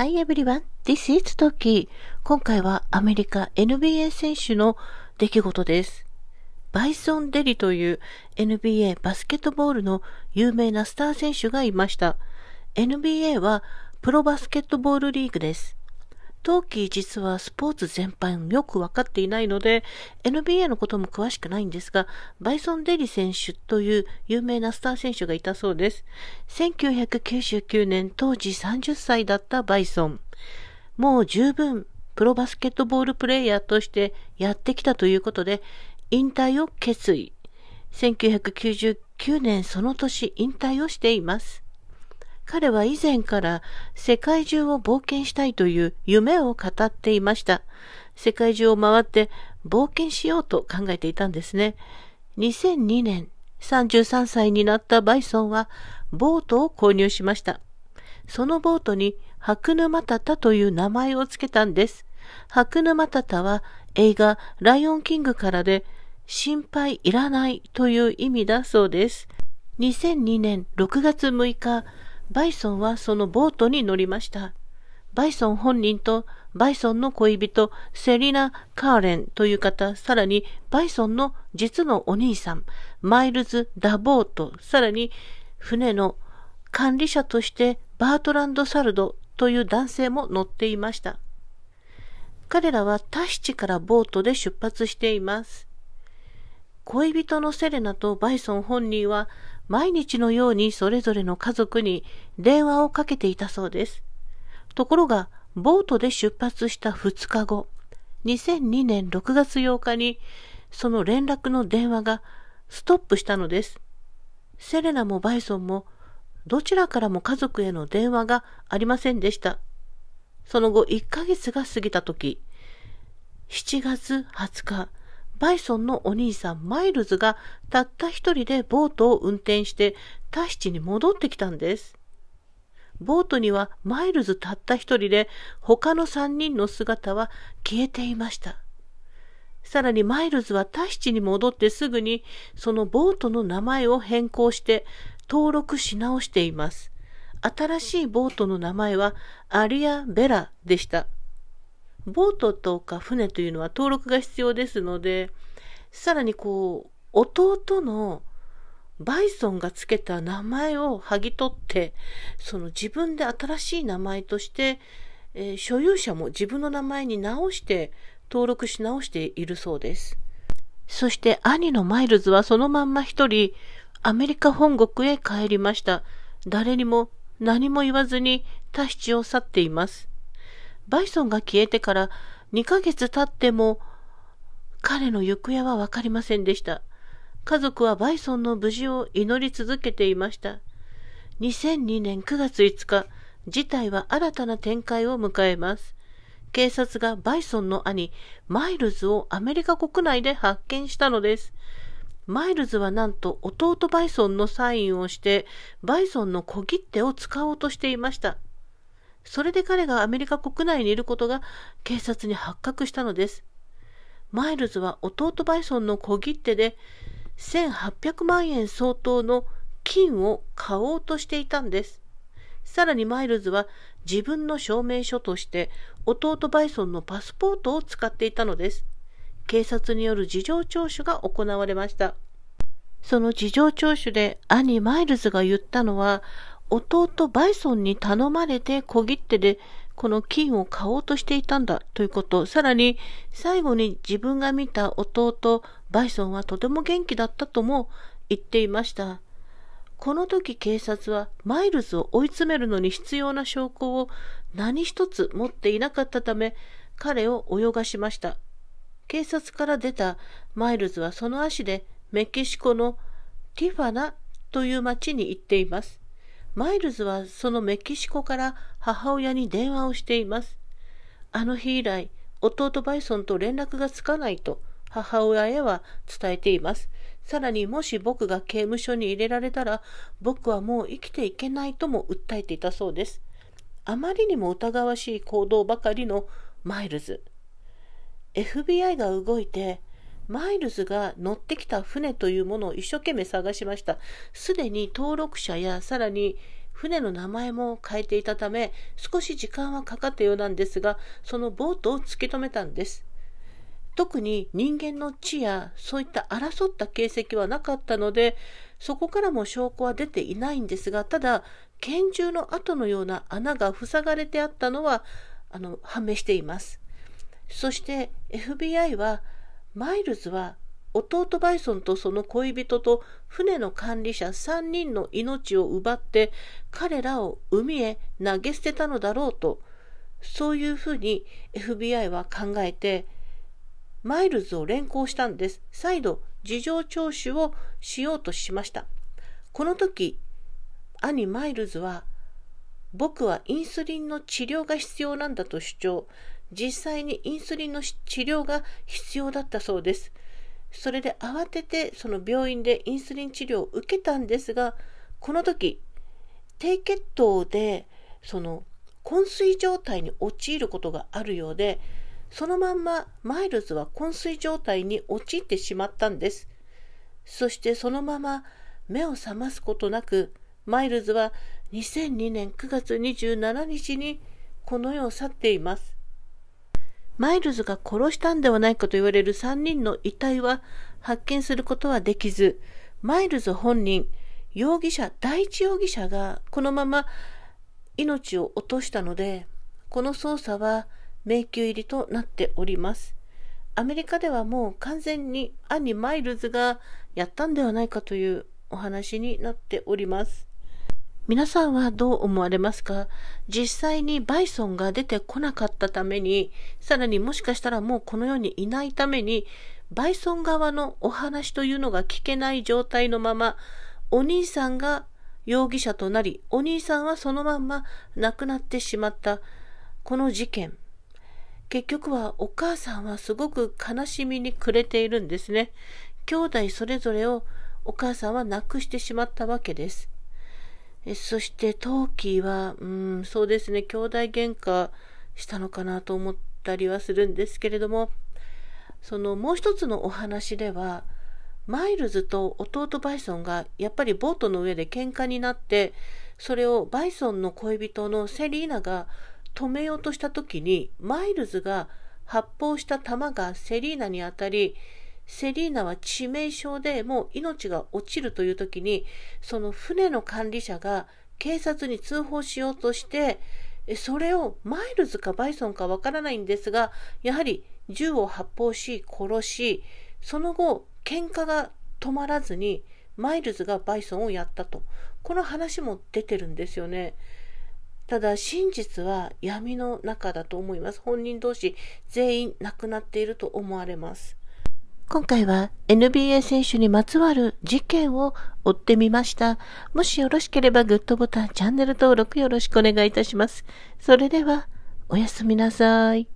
Hi everyone, this is Toki. 今回はアメリカ NBA 選手の出来事です。バイソン・デリという NBA バスケットボールの有名なスター選手がいました。NBA はプロバスケットボールリーグです。冬季実はスポーツ全般よく分かっていないので、NBA のことも詳しくないんですが、バイソン・デリ選手という有名なスター選手がいたそうです。1999年当時30歳だったバイソン。もう十分プロバスケットボールプレイヤーとしてやってきたということで、引退を決意。1999年その年引退をしています。彼は以前から世界中を冒険したいという夢を語っていました。世界中を回って冒険しようと考えていたんですね。2002年、33歳になったバイソンはボートを購入しました。そのボートに白沼タタという名前を付けたんです。白沼タタは映画ライオンキングからで心配いらないという意味だそうです。2002年6月6日、バイソンはそのボートに乗りました。バイソン本人とバイソンの恋人セリナ・カーレンという方、さらにバイソンの実のお兄さん、マイルズ・ダボート、さらに船の管理者としてバートランド・サルドという男性も乗っていました。彼らはタヒチからボートで出発しています。恋人のセレナとバイソン本人は毎日のようにそれぞれの家族に電話をかけていたそうです。ところが、ボートで出発した2日後、2002年6月8日に、その連絡の電話がストップしたのです。セレナもバイソンも、どちらからも家族への電話がありませんでした。その後1ヶ月が過ぎた時、7月20日、バイソンのお兄さんマイルズがたった一人でボートを運転してタヒチに戻ってきたんです。ボートにはマイルズたった一人で他の三人の姿は消えていました。さらにマイルズはタヒチに戻ってすぐにそのボートの名前を変更して登録し直しています。新しいボートの名前はアリア・ベラでした。ボートとか船というのは登録が必要ですので、さらにこう、弟のバイソンがつけた名前を剥ぎ取って、その自分で新しい名前として、えー、所有者も自分の名前に直して、登録し直しているそうです。そして兄のマイルズはそのまんま一人、アメリカ本国へ帰りました。誰にも何も言わずにタヒチを去っています。バイソンが消えてから2ヶ月経っても彼の行方はわかりませんでした。家族はバイソンの無事を祈り続けていました。2002年9月5日、事態は新たな展開を迎えます。警察がバイソンの兄、マイルズをアメリカ国内で発見したのです。マイルズはなんと弟バイソンのサインをして、バイソンの小切手を使おうとしていました。それで彼がアメリカ国内にいることが警察に発覚したのです。マイルズは弟バイソンの小切手で1800万円相当の金を買おうとしていたんです。さらにマイルズは自分の証明書として弟バイソンのパスポートを使っていたのです。警察による事情聴取が行われました。その事情聴取で兄マイルズが言ったのは弟バイソンに頼まれて小切手でこの金を買おうとしていたんだということ、さらに最後に自分が見た弟バイソンはとても元気だったとも言っていました。この時警察はマイルズを追い詰めるのに必要な証拠を何一つ持っていなかったため彼を泳がしました。警察から出たマイルズはその足でメキシコのティファナという町に行っています。マイルズはそのメキシコから母親に電話をしています。あの日以来、弟バイソンと連絡がつかないと母親へは伝えています。さらにもし僕が刑務所に入れられたら僕はもう生きていけないとも訴えていたそうです。あまりにも疑わしい行動ばかりのマイルズ。FBI が動いてマイルズが乗ってきた船というものを一生懸命探しました。すでに登録者やさらに船の名前も変えていたため少し時間はかかったようなんですがそのボートを突き止めたんです特に人間の血やそういった争った形跡はなかったのでそこからも証拠は出ていないんですがただ拳銃の跡のような穴が塞がれてあったのはあの判明していますそして FBI はマイルズは弟バイソンとその恋人と船の管理者3人の命を奪って彼らを海へ投げ捨てたのだろうとそういうふうに FBI は考えてマイルズを連行したんです再度事情聴取をしようとしましたこの時兄マイルズは僕はインスリンの治療が必要なんだと主張実際にインスリンの治療が必要だったそうです。それで慌ててその病院でインスリン治療を受けたんですが、この時、低血糖でその昏睡状態に陥ることがあるようで、そのまんまマイルズは昏睡状態に陥ってしまったんです。そしてそのまま目を覚ますことなく、マイルズは2002年9月27日にこの世を去っています。マイルズが殺したんではないかと言われる3人の遺体は発見することはできず、マイルズ本人、容疑者、第一容疑者がこのまま命を落としたので、この捜査は迷宮入りとなっております。アメリカではもう完全に兄マイルズがやったんではないかというお話になっております。皆さんはどう思われますか実際にバイソンが出てこなかったために、さらにもしかしたらもうこの世にいないために、バイソン側のお話というのが聞けない状態のまま、お兄さんが容疑者となり、お兄さんはそのまんま亡くなってしまったこの事件。結局はお母さんはすごく悲しみに暮れているんですね。兄弟それぞれをお母さんは亡くしてしまったわけです。えそしてトーキーは、うん、そうですね、兄弟喧嘩したのかなと思ったりはするんですけれども、そのもう一つのお話では、マイルズと弟バイソンがやっぱりボートの上で喧嘩になって、それをバイソンの恋人のセリーナが止めようとした時に、マイルズが発砲した弾がセリーナに当たり、セリーナは致命傷でもう命が落ちるという時に、その船の管理者が警察に通報しようとして、それをマイルズかバイソンかわからないんですが、やはり銃を発砲し殺し、その後、喧嘩が止まらずに、マイルズがバイソンをやったと。この話も出てるんですよね。ただ真実は闇の中だと思います。本人同士全員亡くなっていると思われます。今回は NBA 選手にまつわる事件を追ってみました。もしよろしければグッドボタン、チャンネル登録よろしくお願いいたします。それでは、おやすみなさい。